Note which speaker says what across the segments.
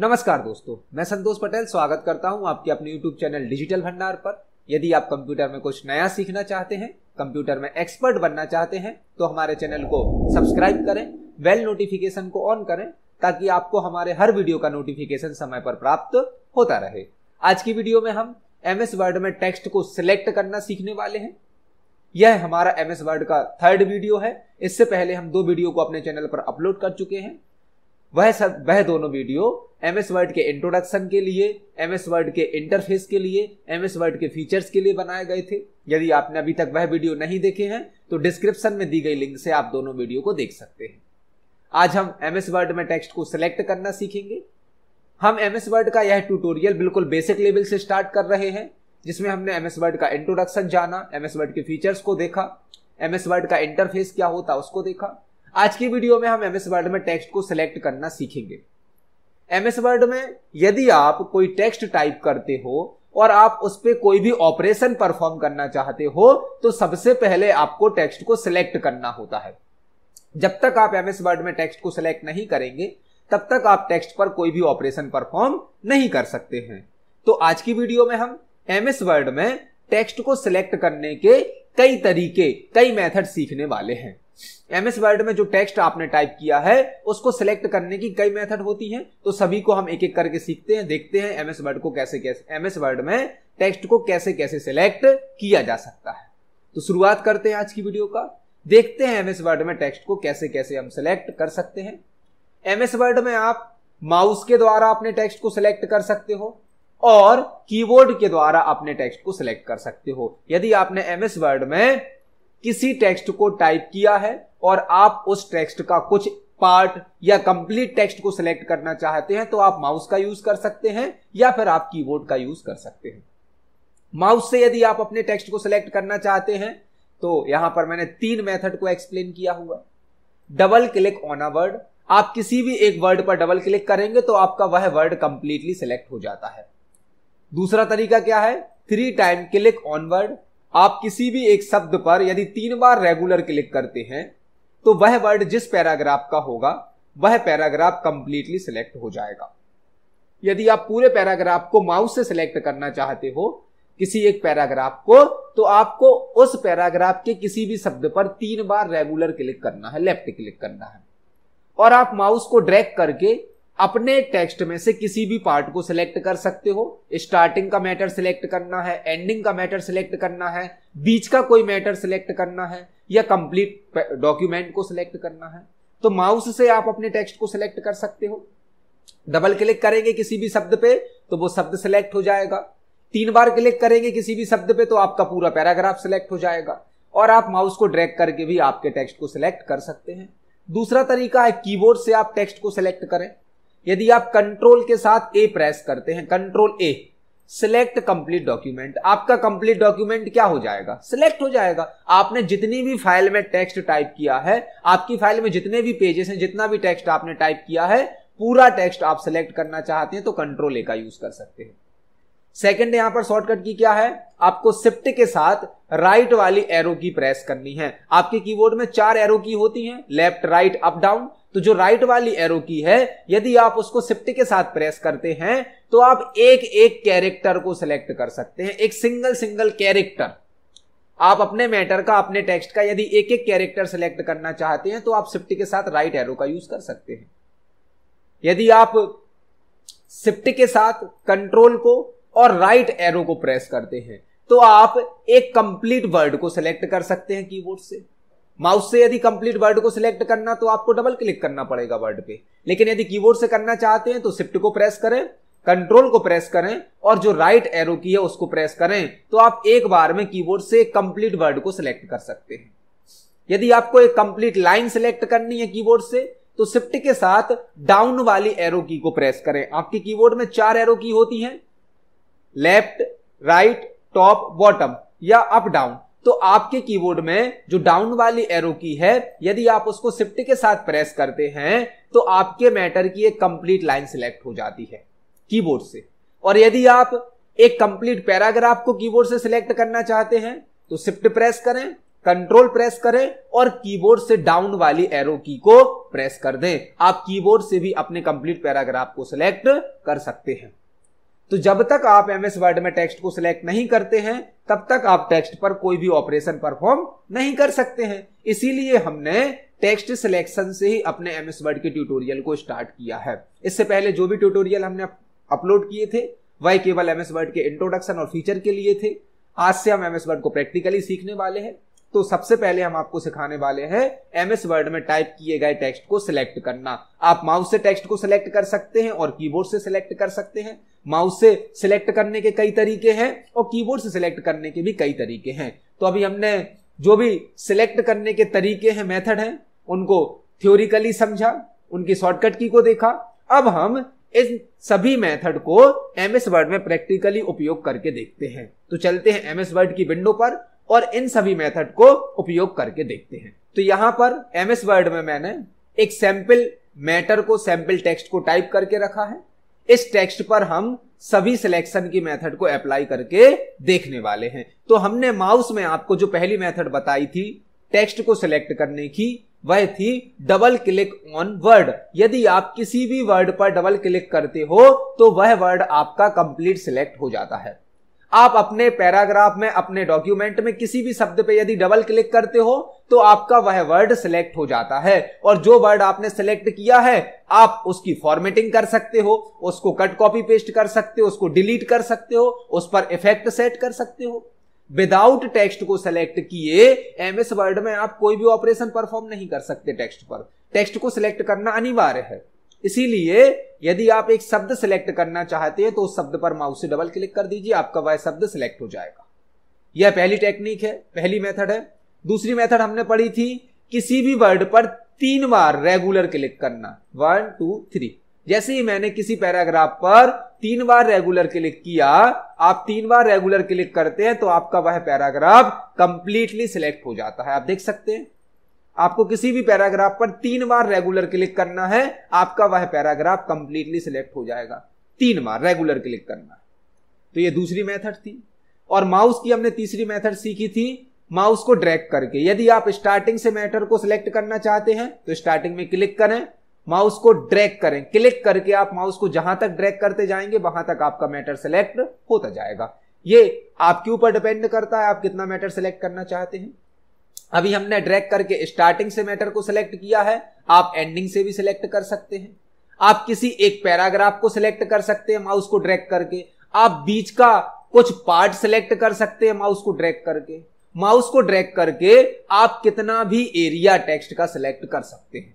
Speaker 1: नमस्कार दोस्तों मैं संतोष पटेल स्वागत करता हूं आपके अपने YouTube चैनल डिजिटल भंडार पर यदि आप कंप्यूटर में कुछ नया सीखना चाहते हैं कंप्यूटर में एक्सपर्ट बनना चाहते हैं तो हमारे चैनल को सब्सक्राइब करें बेल नोटिफिकेशन को ऑन करें ताकि आपको हमारे हर वीडियो का नोटिफिकेशन समय पर प्राप्त होता रहे आज की वीडियो में हम एम एस वर्ड में टेक्स्ट को सिलेक्ट करना सीखने वाले हैं यह हमारा एम एस वर्ड का थर्ड वीडियो है इससे पहले हम दो वीडियो को अपने चैनल पर अपलोड कर चुके हैं वह सब वह दोनों वीडियो एम एस वर्ड के इंट्रोडक्शन के लिए एम एस वर्ड के इंटरफेस के लिए एम एस वर्ड के फीचर्स के लिए बनाए गए थे यदि आपने अभी तक वह वीडियो नहीं देखे हैं तो डिस्क्रिप्शन में दी गई लिंक से आप दोनों वीडियो को देख सकते हैं आज हम एम एस वर्ड में टेक्स्ट को सिलेक्ट करना सीखेंगे हम एम एस वर्ड का यह ट्यूटोरियल बिल्कुल बेसिक लेवल से स्टार्ट कर रहे हैं जिसमें हमने एम एस वर्ड का इंट्रोडक्शन जाना एम एस वर्ड के फीचर्स को देखा एम एस वर्ड का इंटरफेस क्या होता उसको देखा आज की वीडियो में हम एम एस वर्ड में टेक्स्ट को सिलेक्ट करना सीखेंगे एम एस वर्ड में यदि आप कोई टेक्स्ट टाइप करते हो और आप उस पर कोई भी ऑपरेशन परफॉर्म करना चाहते हो तो सबसे पहले आपको टेक्स्ट को सिलेक्ट करना होता है जब तक आप एम एस वर्ड में टेक्स्ट को सिलेक्ट नहीं करेंगे तब तक आप टेक्स्ट पर कोई भी ऑपरेशन परफॉर्म नहीं कर सकते हैं तो आज की वीडियो में हम एम एस वर्ड में टेक्स्ट को सिलेक्ट करने के कई तरीके कई मेथड सीखने वाले हैं एमएस वर्ड में जो टेक्स्ट आपने टाइप किया है उसको सिलेक्ट करने की कई मेथड होती हैं तो सभी को हम एक एक करके सीखते हैं देखते हैं एमएस वर्ड को कैसे कैसे एमएस वर्ड में टेक्स्ट को कैसे कैसे सिलेक्ट किया जा सकता है तो शुरुआत करते हैं आज की वीडियो का देखते हैं एमएस वर्ड में टेक्स्ट को कैसे कैसे हम सिलेक्ट कर सकते हैं एमएस वर्ड में आप माउस के द्वारा अपने टेक्स्ट को सिलेक्ट कर सकते हो और कीबोर्ड के द्वारा अपने टेक्स्ट को सिलेक्ट कर सकते हो यदि आपने एमएस वर्ड में किसी टेक्स्ट को टाइप किया है और आप उस टेक्स्ट का कुछ पार्ट या कंप्लीट टेक्स्ट को सिलेक्ट करना चाहते हैं तो आप माउस का यूज कर सकते हैं या फिर आप कीबोर्ड का यूज कर सकते हैं माउस से यदि आप अपने टेक्स्ट को सिलेक्ट करना चाहते हैं तो यहां पर मैंने तीन मेथड को एक्सप्लेन किया हुआ double click on a word आप किसी भी एक वर्ड पर डबल क्लिक करेंगे तो आपका वह वर्ड कंप्लीटली सिलेक्ट हो जाता है दूसरा तरीका क्या है three time click on word आप किसी भी एक शब्द पर यदि तीन बार रेगुलर क्लिक करते हैं तो वह वर्ड जिस पैराग्राफ का होगा वह पैराग्राफ कंप्लीटली सिलेक्ट हो जाएगा यदि आप पूरे पैराग्राफ को माउस से सिलेक्ट करना चाहते हो किसी एक पैराग्राफ को तो आपको उस पैराग्राफ के किसी भी शब्द पर तीन बार रेगुलर क्लिक करना है लेफ्ट क्लिक करना है और आप माउस को ड्रैग करके अपने टेक्स्ट में से किसी भी पार्ट को सिलेक्ट कर सकते हो स्टार्टिंग का मैटर सिलेक्ट करना है एंडिंग का मैटर सिलेक्ट करना है बीच का कोई मैटर सिलेक्ट करना है या कंप्लीट डॉक्यूमेंट को सिलेक्ट करना है तो माउस से आप अपने टेक्स्ट को सिलेक्ट कर सकते हो डबल क्लिक करेंगे किसी भी शब्द पे तो वो शब्द सिलेक्ट हो जाएगा तीन बार क्लिक करेंगे किसी भी शब्द पे तो आपका पूरा पैराग्राफ सिलेक्ट हो जाएगा और आप माउस को ड्रैग करके भी आपके टेक्स्ट को सिलेक्ट कर सकते हैं दूसरा तरीका है कीबोर्ड से आप टेक्स्ट को सिलेक्ट करें यदि आप कंट्रोल के साथ ए प्रेस करते हैं control A select complete document आपका कंप्लीट डॉक्यूमेंट क्या हो जाएगा सिलेक्ट हो जाएगा आपने जितनी भी फाइल में टेक्स्ट टाइप किया है आपकी फाइल में जितने भी पेजेस हैं जितना भी टेक्स्ट आपने टाइप किया है पूरा टेक्स्ट आप सिलेक्ट करना चाहते हैं तो कंट्रोल ए का यूज कर सकते हैं सेकेंड यहां पर शॉर्टकट की क्या है आपको शिफ्ट के साथ राइट वाली एरो की प्रेस करनी है आपके कीबोर्ड में चार एरो की होती हैं लेफ्ट राइट अप डाउन तो जो राइट वाली एरो की है यदि आप उसको शिफ्ट के साथ प्रेस करते हैं तो आप एक एक कैरेक्टर को सिलेक्ट कर सकते हैं एक सिंगल सिंगल कैरेक्टर आप अपने मैटर का अपने टेक्स्ट का यदि एक एक कैरेक्टर सिलेक्ट करना चाहते हैं तो आप शिफ्ट के साथ राइट एरो का यूज कर सकते हैं यदि आप शिफ्ट के साथ कंट्रोल को और राइट एरो को प्रेस करते हैं तो आप एक कंप्लीट वर्ड को सिलेक्ट कर सकते हैं कीबोर्ड से माउस से यदि कंप्लीट वर्ड को सिलेक्ट करना तो आपको डबल क्लिक करना पड़ेगा वर्ड पे लेकिन यदि कीबोर्ड से करना चाहते हैं तो शिफ्ट को प्रेस करें कंट्रोल को प्रेस करें और जो राइट right एरो की है उसको प्रेस करें तो आप एक बार में कीबोर्ड से कंप्लीट वर्ड को सिलेक्ट कर सकते हैं यदि आपको एक कंप्लीट लाइन सिलेक्ट करनी है कीबोर्ड से तो शिफ्ट के साथ डाउन वाली एरो की को प्रेस करें आपके कीबोर्ड में चार एरो की होती है लेफ्ट राइट टॉप बॉटम या अप डाउन तो आपके कीबोर्ड में जो डाउन वाली एरो की है यदि आप उसको शिफ्ट के साथ प्रेस करते हैं तो आपके मैटर की एक कंप्लीट लाइन सिलेक्ट हो जाती है कीबोर्ड से और यदि आप एक कंप्लीट पैराग्राफ को कीबोर्ड से सिलेक्ट करना चाहते हैं तो शिफ्ट प्रेस करें कंट्रोल प्रेस करें और कीबोर्ड से डाउन वाली एरो की को प्रेस कर दें आप कीबोर्ड से भी अपने कंप्लीट पैराग्राफ को सिलेक्ट कर सकते हैं तो जब तक आप एम एस वर्ड में टेक्स्ट को सिलेक्ट नहीं करते हैं तब तक आप टेक्स्ट पर कोई भी ऑपरेशन परफॉर्म नहीं कर सकते हैं इसीलिए हमने टेक्स्ट सिलेक्शन से ही अपने एम एस वर्ड के ट्यूटोरियल को स्टार्ट किया है इससे पहले जो भी ट्यूटोरियल हमने अपलोड किए थे वह केवल एम एस वर्ड के इंट्रोडक्शन और फीचर के लिए थे आज से हम एम एस वर्ड को प्रैक्टिकली सीखने वाले हैं तो सबसे पहले हम आपको सिखाने वाले हैं एमएस वर्ड में टाइप किए गए टेक्स्ट को सिलेक्ट करना आप माउस से टेक्स्ट को सिलेक्ट कर सकते हैं और कीबोर्ड से सिलेक्ट कर सकते हैं माउस से सिलेक्ट करने के कई तरीके हैं और कीबोर्ड से सिलेक्ट करने के भी कई तरीके हैं तो अभी हमने जो भी सिलेक्ट करने के तरीके हैं मेथड हैं उनको थ्योरिकली समझा उनकी शॉर्टकट की को देखा अब हम इस सभी मेथड को एमएस वर्ड में प्रैक्टिकली उपयोग करके देखते हैं तो चलते हैं एमएस वर्ड की विंडो पर और इन सभी मेथड को उपयोग करके देखते हैं तो यहां पर एम एस वर्ड में मैंने एक सैंपल मैटर को सैंपल टेक्स्ट को टाइप करके रखा है इस टेक्स्ट पर हम सभी सिलेक्शन की मेथड को अप्लाई करके देखने वाले हैं तो हमने माउस में आपको जो पहली मेथड बताई थी टेक्स्ट को सिलेक्ट करने की वह थी डबल क्लिक ऑन वर्ड यदि आप किसी भी वर्ड पर डबल क्लिक करते हो तो वह वर्ड आपका कंप्लीट सिलेक्ट हो जाता है आप अपने पैराग्राफ में अपने डॉक्यूमेंट में किसी भी शब्द पे यदि डबल क्लिक करते हो तो आपका वह वर्ड सिलेक्ट हो जाता है और जो वर्ड आपने सिलेक्ट किया है आप उसकी फॉर्मेटिंग कर सकते हो उसको कट कॉपी पेस्ट कर सकते हो उसको डिलीट कर सकते हो उस पर इफेक्ट सेट कर सकते हो विदाउट टेक्स्ट को सिलेक्ट किए एमएस वर्ड में आप कोई भी ऑपरेशन परफॉर्म नहीं कर सकते टेक्स्ट पर टेक्स्ट को सिलेक्ट करना अनिवार्य है इसीलिए यदि आप एक शब्द सिलेक्ट करना चाहते हैं तो उस शब्द पर माउस से डबल क्लिक कर दीजिए आपका वह शब्द सिलेक्ट हो जाएगा यह पहली टेक्निक है पहली मेथड है दूसरी मेथड हमने पढ़ी थी किसी भी वर्ड पर तीन बार रेगुलर क्लिक करना वन टू थ्री जैसे ही मैंने किसी पैराग्राफ पर तीन बार रेगुलर क्लिक किया आप तीन बार रेगुलर क्लिक करते हैं तो आपका वह पैराग्राफ कंप्लीटली सिलेक्ट हो जाता है आप देख सकते हैं आपको किसी भी पैराग्राफ पर तीन बार रेगुलर क्लिक करना है आपका वह पैराग्राफ कंप्लीटली सिलेक्ट हो जाएगा तीन बार रेगुलर क्लिक करना तो ये दूसरी मेथड थी और माउस की हमने तीसरी मेथड सीखी थी माउस को ड्रैग करके यदि आप स्टार्टिंग से मैटर को सिलेक्ट करना चाहते हैं तो स्टार्टिंग में क्लिक करें माउस को ड्रैग करें क्लिक करके आप माउस को जहां तक ड्रैग करते जाएंगे वहां तक आपका मैटर सिलेक्ट होता जाएगा ये आपके ऊपर डिपेंड करता है आप कितना मैटर सिलेक्ट करना चाहते हैं अभी हमने ड्रैग करके स्टार्टिंग से मैटर को सिलेक्ट किया है आप एंडिंग से भी सिलेक्ट कर सकते हैं आप किसी एक पैराग्राफ को सिलेक्ट कर सकते हैं माउस को ड्रैग करके आप बीच का कुछ पार्ट सिलेक्ट कर सकते हैं माउस को ड्रैग करके माउस को ड्रैग करके आप कितना भी एरिया टेक्स्ट का सिलेक्ट कर सकते हैं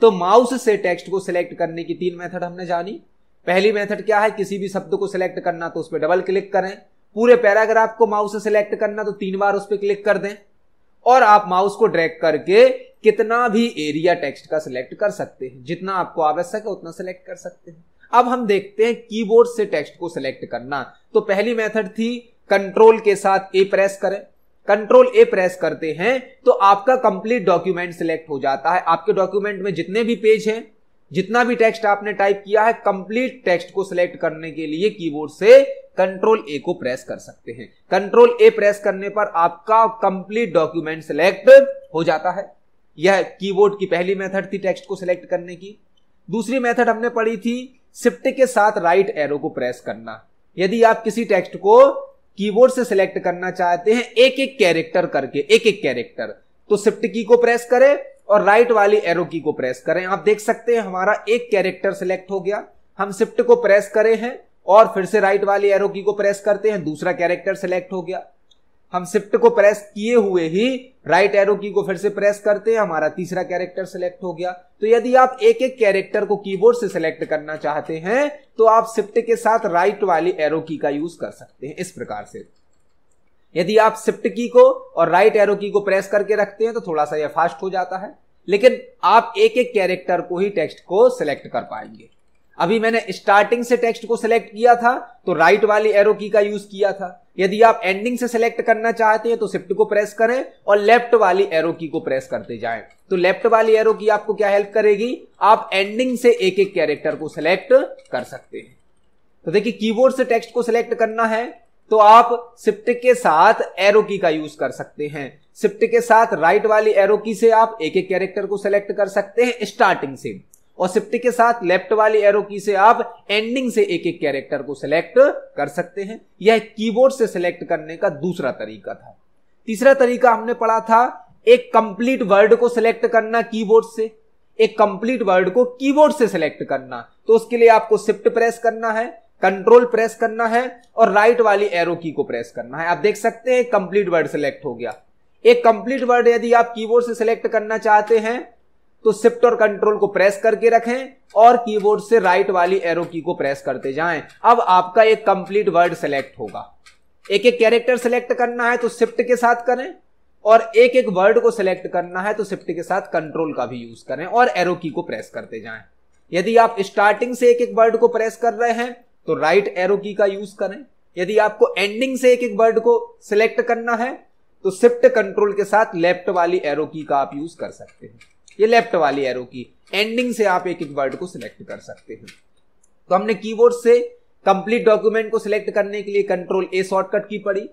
Speaker 1: तो माउस से टेक्स्ट को सिलेक्ट करने की तीन मेथड हमने जानी पहली मेथड क्या है किसी भी शब्द को सिलेक्ट करना तो उस पर डबल क्लिक करें पूरे पैराग्राफ को माउस से सिलेक्ट करना तो तीन बार उस पर क्लिक कर दें और आप माउस को ड्रैग करके कितना भी एरिया टेक्स्ट का सिलेक्ट कर सकते हैं जितना आपको आवश्यक है उतना सिलेक्ट कर सकते हैं अब हम देखते हैं कीबोर्ड से टेक्स्ट को सिलेक्ट करना तो पहली मेथड थी कंट्रोल के साथ ए प्रेस करें कंट्रोल ए प्रेस करते हैं तो आपका कंप्लीट डॉक्यूमेंट सिलेक्ट हो जाता है आपके डॉक्यूमेंट में जितने भी पेज हैं जितना भी टेक्स्ट आपने टाइप किया है कंप्लीट टेक्स्ट को सिलेक्ट करने के लिए कीबोर्ड से कंट्रोल ए को प्रेस कर सकते हैं कंट्रोल ए प्रेस करने पर आपका कंप्लीट डॉक्यूमेंट सिलेक्ट हो जाता है यह कीबोर्ड की पहली मेथड थी टेक्स्ट को सिलेक्ट करने की दूसरी मेथड हमने पढ़ी थी शिफ्ट के साथ राइट एरो को प्रेस करना यदि आप किसी टेक्स्ट को कीबोर्ड से सिलेक्ट करना चाहते हैं एक एक कैरेक्टर करके एक एक कैरेक्टर तो शिफ्ट की को प्रेस करें और राइट वाली एरो की को प्रेस करें आप देख सकते हैं हमारा एक कैरेक्टर सिलेक्ट हो गया हम शिफ्ट को प्रेस करे हैं और फिर से राइट वाली एरो की को प्रेस करते हैं दूसरा कैरेक्टर सिलेक्ट हो गया हम शिफ्ट को प्रेस किए हुए ही राइट एरो की को फिर से प्रेस करते हैं हमारा तीसरा कैरेक्टर सिलेक्ट हो गया तो यदि आप एक एक कैरेक्टर को कीबोर्ड से सिलेक्ट करना चाहते हैं तो आप शिफ्ट के साथ राइट वाली एरो की का यूज कर सकते हैं इस प्रकार से यदि आप शिफ्ट की को और राइट एरो की को प्रेस करके रखते हैं तो थोड़ा सा यह फास्ट हो जाता है लेकिन आप एक एक कैरेक्टर को ही टेक्स्ट को सिलेक्ट कर पाएंगे अभी मैंने स्टार्टिंग से टेक्स्ट को सिलेक्ट किया था तो राइट वाली एरो की का यूज किया था यदि आप एंडिंग से सिलेक्ट करना चाहते हैं तो शिफ्ट को प्रेस करें और लेफ्ट वाली एरो की को प्रेस करते जाएं तो लेफ्ट वाली एरो की आपको क्या हेल्प करेगी आप एंडिंग से एक एक कैरेक्टर को सिलेक्ट कर सकते हैं तो देखिए कीबोर्ड से टेक्स्ट को सिलेक्ट करना है तो आप सिप्ट के साथ एरो की का यूज कर सकते हैं सिप्ट के साथ राइट वाली एरो की से आप एक एक कैरेक्टर को सेलेक्ट कर सकते हैं स्टार्टिंग से और सिप्ट के साथ लेफ्ट वाली एरो की से आप एंडिंग से एक एक कैरेक्टर को सिलेक्ट कर सकते हैं यह कीबोर्ड से सिलेक्ट करने का दूसरा तरीका था तीसरा तरीका हमने पढ़ा था एक कंप्लीट वर्ड को सिलेक्ट करना कीबोर्ड से एक कंप्लीट वर्ड को कीबोर्ड से सिलेक्ट करना तो उसके लिए आपको शिफ्ट प्रेस करना है कंट्रोल प्रेस करना है और राइट right वाली एरो की को प्रेस करना है आप देख सकते हैं कंप्लीट वर्ड सिलेक्ट हो गया एक कंप्लीट वर्ड यदि आप कीबोर्ड से सिलेक्ट करना चाहते हैं तो शिफ्ट और कंट्रोल को प्रेस करके रखें और कीबोर्ड से राइट right वाली एरो की को प्रेस करते जाएं अब आपका एक कंप्लीट वर्ड सिलेक्ट होगा एक एक कैरेक्टर सिलेक्ट करना है तो शिफ्ट के साथ करें और एक एक वर्ड को सिलेक्ट करना है तो शिफ्ट के साथ कंट्रोल का भी यूज करें और एरो की को प्रेस करते जाएं यदि आप स्टार्टिंग से एक एक वर्ड को प्रेस कर रहे हैं तो राइट एरो की का यूज करें यदि आपको एंडिंग से एक एक वर्ड को सिलेक्ट करना है तो शिफ्ट कंट्रोल के साथ लेफ्ट वाली एरो की का आप यूज कर सकते हैं ये लेफ्ट वाली एरो की एंडिंग से आप एक एक वर्ड को सिलेक्ट कर सकते हैं तो हमने कीबोर्ड से कंप्लीट डॉक्यूमेंट को सिलेक्ट करने के लिए कंट्रोल ए शॉर्टकट की पड़ी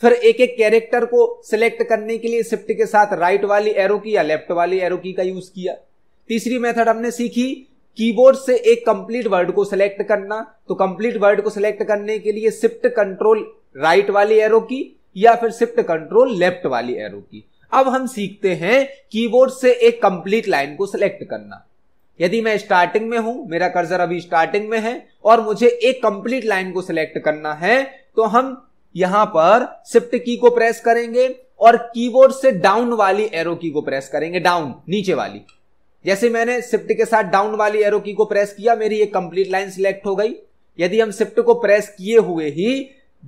Speaker 1: फिर एक एक कैरेक्टर को सिलेक्ट करने के लिए शिफ्ट के साथ राइट वाली एरो की या लेफ्ट वाली एरो की का यूज किया तीसरी मेथड हमने सीखी कीबोर्ड से एक कंप्लीट वर्ड को सिलेक्ट करना तो कंप्लीट वर्ड को सिलेक्ट करने के लिए शिफ्ट कंट्रोल राइट वाली एरो की या फिर शिफ्ट कंट्रोल लेफ्ट वाली एरो की अब हम सीखते हैं कीबोर्ड से एक कंप्लीट लाइन को सिलेक्ट करना यदि मैं स्टार्टिंग में हूं मेरा कर्जर अभी स्टार्टिंग में है और मुझे एक कंप्लीट लाइन को सिलेक्ट करना है तो हम यहां पर शिफ्ट की को प्रेस करेंगे और कीबोर्ड से डाउन वाली एरो की को प्रेस करेंगे डाउन नीचे वाली जैसे मैंने शिफ्ट के साथ डाउन वाली एरो की को प्रेस किया मेरी ये कंप्लीट लाइन सिलेक्ट हो गई यदि हम शिफ्ट को प्रेस किए हुए ही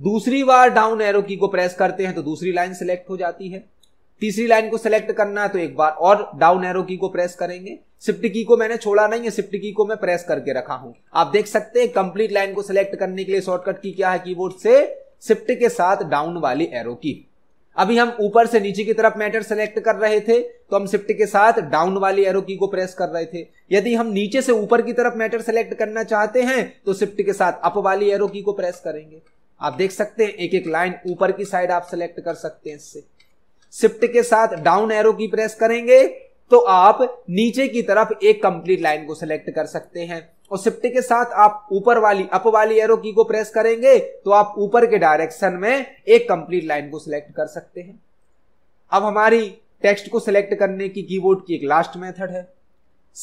Speaker 1: दूसरी बार डाउन एरो की को प्रेस करते हैं तो दूसरी लाइन सिलेक्ट हो जाती है तीसरी लाइन को सिलेक्ट करना है तो एक बार और डाउन एरो की को प्रेस करेंगे शिफ्ट की को मैंने छोड़ा नहीं है शिफ्ट की को मैं प्रेस करके रखा हूं आप देख सकते हैं कंप्लीट लाइन को सिलेक्ट करने के लिए शॉर्टकट की क्या है कीबोर्ड से शिफ्ट के साथ डाउन वाली एरो की अभी हम ऊपर से नीचे की तरफ मैटर सेलेक्ट कर रहे थे तो हम शिफ्ट के साथ डाउन वाली एरो की को प्रेस कर रहे थे यदि हम नीचे से ऊपर की तरफ मैटर सेलेक्ट करना चाहते हैं तो शिफ्ट के साथ अप वाली एरो की को प्रेस करेंगे आप देख सकते हैं एक एक लाइन ऊपर की साइड आप सेलेक्ट कर सकते हैं इससे शिफ्ट के साथ डाउन एरो की प्रेस करेंगे तो आप नीचे की तरफ एक कंप्लीट लाइन को सिलेक्ट कर सकते हैं और शिफ्ट के साथ आप ऊपर वाली अप वाली एरो की को प्रेस करेंगे तो आप ऊपर के डायरेक्शन में एक कंप्लीट लाइन को सिलेक्ट कर सकते हैं अब हमारी टेक्स्ट को सिलेक्ट करने की कीबोर्ड की एक लास्ट मेथड है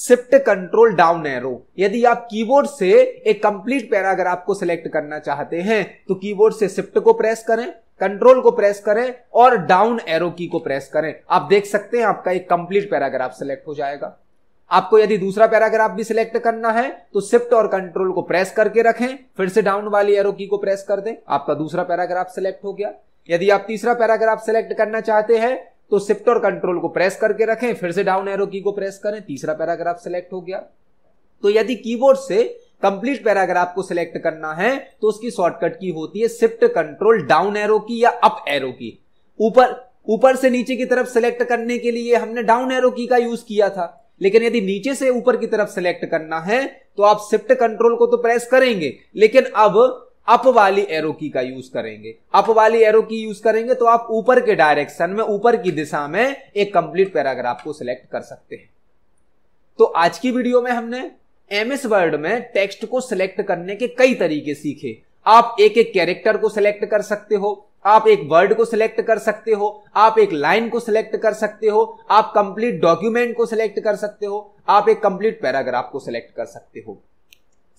Speaker 1: शिफ्ट कंट्रोल डाउन एरो यदि आप कीबोर्ड से एक कंप्लीट पैराग्राफ को सिलेक्ट करना चाहते हैं तो कीबोर्ड से शिफ्ट को प्रेस करें कंट्रोल को प्रेस करें और डाउन एरो की को प्रेस करें आप देख सकते हैं आपका एक कंप्लीट पैराग्राफ सिलेक्ट हो जाएगा आपको यदि दूसरा पैराग्राफ भी सिलेक्ट करना है तो शिफ्ट और कंट्रोल को प्रेस करके रखें फिर से डाउन वाली एरो की को प्रेस कर दें आपका दूसरा पैराग्राफ सिलेक्ट हो गया यदि आप तीसरा पैराग्राफ सिलेक्ट करना चाहते हैं तो शिफ्ट और कंट्रोल को प्रेस करके रखें फिर से डाउन एरो की को प्रेस करें तीसरा पैराग्राफ सिलेक्ट हो गया तो यदि कीबोर्ड से कंप्लीट पैराग्राफ को सिलेक्ट करना है तो उसकी शॉर्टकट की होती है shift control down arrow key या अप एरो की ऊपर ऊपर से नीचे की तरफ सिलेक्ट करने के लिए हमने डाउन एरो की का यूज किया था लेकिन यदि नीचे से ऊपर की तरफ सेलेक्ट करना है तो आप शिफ्ट कंट्रोल को तो प्रेस करेंगे लेकिन अब अप वाली एरो की का यूज करेंगे अप वाली एरो की यूज करेंगे तो आप ऊपर के डायरेक्शन में ऊपर की दिशा में एक कंप्लीट पैराग्राफ को सिलेक्ट कर सकते हैं तो आज की वीडियो में हमने एमएस वर्ड में टेक्स्ट को सिलेक्ट करने के कई तरीके सीखे आप एक एक कैरेक्टर को सिलेक्ट कर सकते हो आप एक वर्ड को सिलेक्ट कर सकते हो आप एक लाइन को सिलेक्ट कर सकते हो आप कंप्लीट डॉक्यूमेंट को सिलेक्ट कर सकते हो आप एक कंप्लीट पैराग्राफ को सिलेक्ट कर सकते हो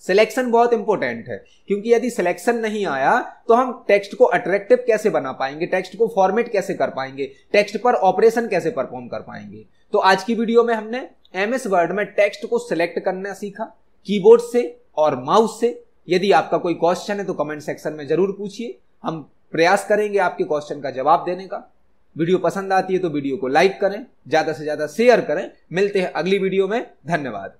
Speaker 1: सिलेक्शन बहुत इंपॉर्टेंट है क्योंकि यदि सिलेक्शन नहीं आया तो हम टेक्स्ट को अट्रैक्टिव कैसे बना पाएंगे टेक्स्ट को फॉर्मेट कैसे कर पाएंगे टेक्स्ट पर ऑपरेशन कैसे परफॉर्म कर पाएंगे तो आज की वीडियो में हमने एम एस वर्ड में टेक्स्ट को सिलेक्ट करना सीखा कीबोर्ड से और माउस से यदि आपका कोई क्वेश्चन है तो कमेंट सेक्शन में जरूर पूछिए हम प्रयास करेंगे आपके क्वेश्चन का जवाब देने का वीडियो पसंद आती है तो वीडियो को लाइक करें ज़्यादा से ज़्यादा शेयर करें मिलते हैं अगली वीडियो में धन्यवाद